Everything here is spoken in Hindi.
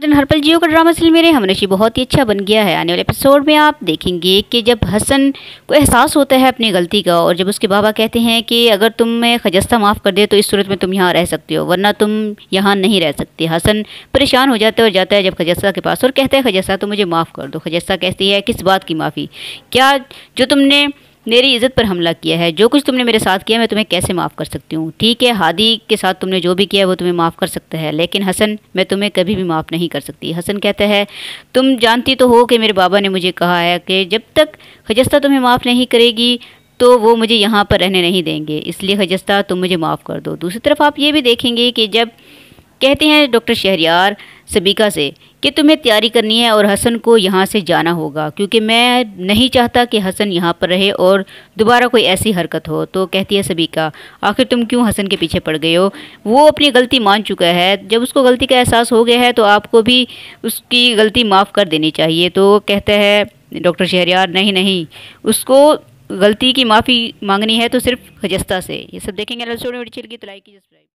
दिन हरपल जियो का ड्रामा सिल मेरे हम बहुत ही अच्छा बन गया है आने वाले एपिसोड में आप देखेंगे कि जब हसन को एहसास होता है अपनी गलती का और जब उसके बाबा कहते हैं कि अगर मैं खजस्ता माफ़ कर दे तो इस सूरत में तुम यहाँ रह सकते हो वरना तुम यहाँ नहीं रह सकते हसन परेशान हो जाता है और जाता है जब खजस्ता के पास और कहता है खजस्ता तो मुझे माफ़ कर दो खजस्ता कहती है किस बात की माफ़ी क्या जो तुमने मेरी इज़्ज़त पर हमला किया है जो कुछ तुमने मेरे साथ किया मैं तुम्हें कैसे माफ़ कर सकती हूँ ठीक है हादी के साथ तुमने जो भी किया है वो तुम्हें माफ़ कर सकता है लेकिन हसन मैं तुम्हें कभी भी माफ़ नहीं कर सकती हसन कहता है तुम जानती तो हो कि मेरे बाबा ने मुझे कहा है कि जब तक खजस्ता तुम्हें माफ़ नहीं करेगी तो वो मुझे यहाँ पर रहने नहीं देंगे इसलिए खजस्ता तुम मुझे माफ़ कर दो दूसरी तरफ आप ये भी देखेंगे कि जब कहते हैं डॉक्टर शहरियार सबीका से कि तुम्हें तैयारी करनी है और हसन को यहाँ से जाना होगा क्योंकि मैं नहीं चाहता कि हसन यहाँ पर रहे और दोबारा कोई ऐसी हरकत हो तो कहती है सबीका आखिर तुम क्यों हसन के पीछे पड़ गए हो वो अपनी गलती मान चुका है जब उसको गलती का एहसास हो गया है तो आपको भी उसकी गलती माफ़ कर देनी चाहिए तो कहता है डॉक्टर शहरियार नहीं नहीं उसको गलती की माफ़ी मांगनी है तो सिर्फ खजस्ता से ये सब देखेंगे तो लाइक